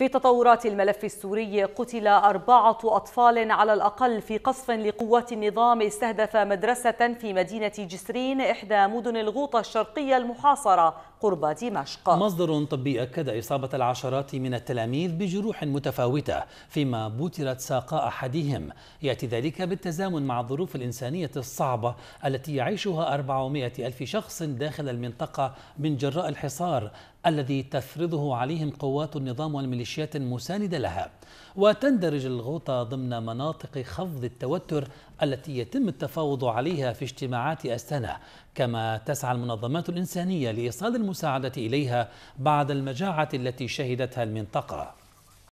في تطورات الملف السوري قتل أربعة أطفال على الأقل في قصف لقوات النظام استهدف مدرسة في مدينة جسرين إحدى مدن الغوطة الشرقية المحاصرة قرب دمشق مصدر طبي أكد إصابة العشرات من التلاميذ بجروح متفاوتة فيما بوترت ساقاء أحدهم يأتي ذلك بالتزامن مع الظروف الإنسانية الصعبة التي يعيشها 400 ألف شخص داخل المنطقة من جراء الحصار الذي تفرضه عليهم قوات النظام والميليشيات المساندة لها وتندرج الغوطة ضمن مناطق خفض التوتر التي يتم التفاوض عليها في اجتماعات أستانا كما تسعى المنظمات الإنسانية لإيصال المساعدة إليها بعد المجاعة التي شهدتها المنطقة